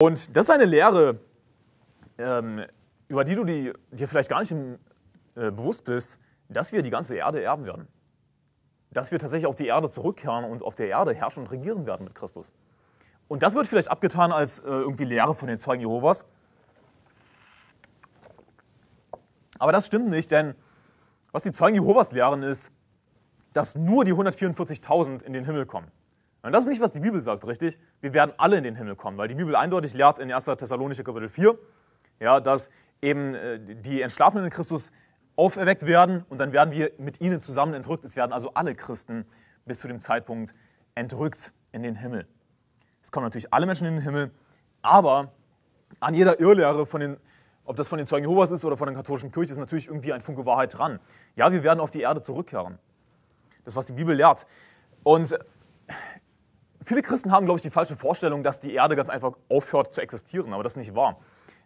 Und das ist eine Lehre, ähm, über die du dir vielleicht gar nicht äh, bewusst bist, dass wir die ganze Erde erben werden. Dass wir tatsächlich auf die Erde zurückkehren und auf der Erde herrschen und regieren werden mit Christus. Und das wird vielleicht abgetan als äh, irgendwie Lehre von den Zeugen Jehovas. Aber das stimmt nicht, denn was die Zeugen Jehovas lehren ist, dass nur die 144.000 in den Himmel kommen. Und das ist nicht, was die Bibel sagt, richtig? Wir werden alle in den Himmel kommen, weil die Bibel eindeutig lehrt in 1. Thessalonicher Kapitel 4, ja, dass eben äh, die Entschlafenen in Christus auferweckt werden und dann werden wir mit ihnen zusammen entrückt. Es werden also alle Christen bis zu dem Zeitpunkt entrückt in den Himmel. Es kommen natürlich alle Menschen in den Himmel, aber an jeder Irrlehre von den ob das von den Zeugen Jehovas ist oder von der katholischen Kirche, ist natürlich irgendwie ein Funke Wahrheit dran. Ja, wir werden auf die Erde zurückkehren. Das, was die Bibel lehrt. Und Viele Christen haben, glaube ich, die falsche Vorstellung, dass die Erde ganz einfach aufhört zu existieren, aber das ist nicht wahr.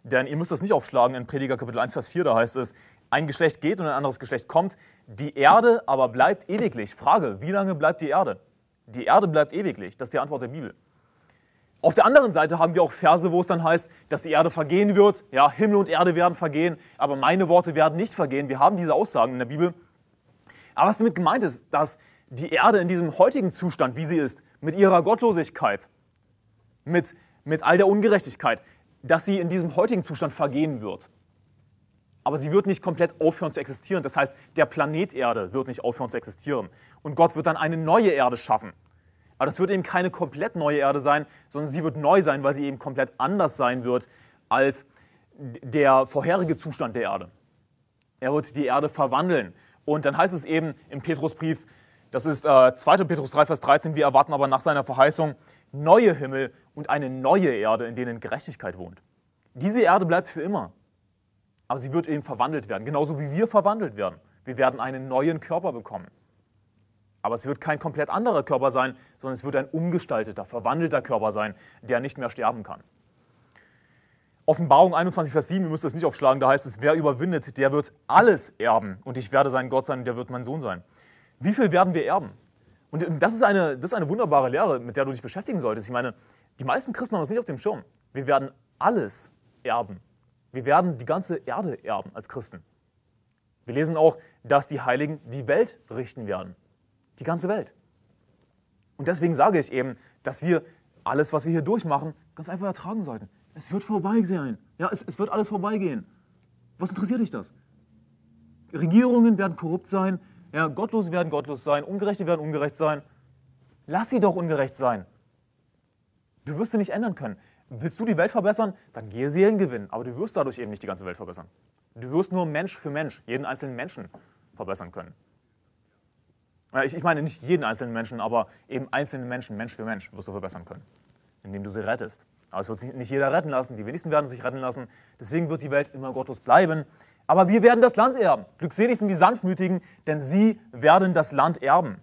Denn ihr müsst das nicht aufschlagen, in Prediger Kapitel 1, Vers 4, da heißt es, ein Geschlecht geht und ein anderes Geschlecht kommt, die Erde aber bleibt ewiglich. Frage, wie lange bleibt die Erde? Die Erde bleibt ewiglich, das ist die Antwort der Bibel. Auf der anderen Seite haben wir auch Verse, wo es dann heißt, dass die Erde vergehen wird. Ja, Himmel und Erde werden vergehen, aber meine Worte werden nicht vergehen. Wir haben diese Aussagen in der Bibel. Aber was damit gemeint ist, dass die Erde in diesem heutigen Zustand, wie sie ist, mit ihrer Gottlosigkeit, mit, mit all der Ungerechtigkeit, dass sie in diesem heutigen Zustand vergehen wird. Aber sie wird nicht komplett aufhören zu existieren. Das heißt, der Planet Erde wird nicht aufhören zu existieren. Und Gott wird dann eine neue Erde schaffen. Aber das wird eben keine komplett neue Erde sein, sondern sie wird neu sein, weil sie eben komplett anders sein wird als der vorherige Zustand der Erde. Er wird die Erde verwandeln. Und dann heißt es eben im Petrusbrief, das ist äh, 2. Petrus 3, Vers 13. Wir erwarten aber nach seiner Verheißung neue Himmel und eine neue Erde, in denen Gerechtigkeit wohnt. Diese Erde bleibt für immer. Aber sie wird eben verwandelt werden, genauso wie wir verwandelt werden. Wir werden einen neuen Körper bekommen. Aber es wird kein komplett anderer Körper sein, sondern es wird ein umgestalteter, verwandelter Körper sein, der nicht mehr sterben kann. Offenbarung 21, Vers 7, ihr müsst das nicht aufschlagen, da heißt es, wer überwindet, der wird alles erben und ich werde sein Gott sein und der wird mein Sohn sein wie viel werden wir erben? Und ähm, das ist, eine, das ist eine wunderbare Lehre, mit der du dich beschäftigen solltest. Ich meine, die meisten Christen haben das nicht auf dem Schirm. Wir werden alles erben. Wir werden die ganze Erde erben als Christen. Wir lesen auch, dass die Heiligen die Welt richten werden. Die ganze Welt. Und deswegen sage ich eben, dass wir alles, was wir hier durchmachen, ganz einfach ertragen sollten. Es wird vorbei sein. Ja, es, es wird alles vorbeigehen. Was interessiert dich das? Regierungen werden korrupt sein, ja, Gottlose werden gottlos sein, Ungerechte werden ungerecht sein. Lass sie doch ungerecht sein. Du wirst sie nicht ändern können. Willst du die Welt verbessern, dann gehe Seelen gewinnen. Aber du wirst dadurch eben nicht die ganze Welt verbessern. Du wirst nur Mensch für Mensch, jeden einzelnen Menschen verbessern können. Ich, ich meine nicht jeden einzelnen Menschen, aber eben einzelne Menschen, Mensch für Mensch, wirst du verbessern können, indem du sie rettest. Aber es wird sich nicht jeder retten lassen, die wenigsten werden sich retten lassen. Deswegen wird die Welt immer gottlos bleiben. Aber wir werden das Land erben. Glückselig sind die Sanftmütigen, denn sie werden das Land erben.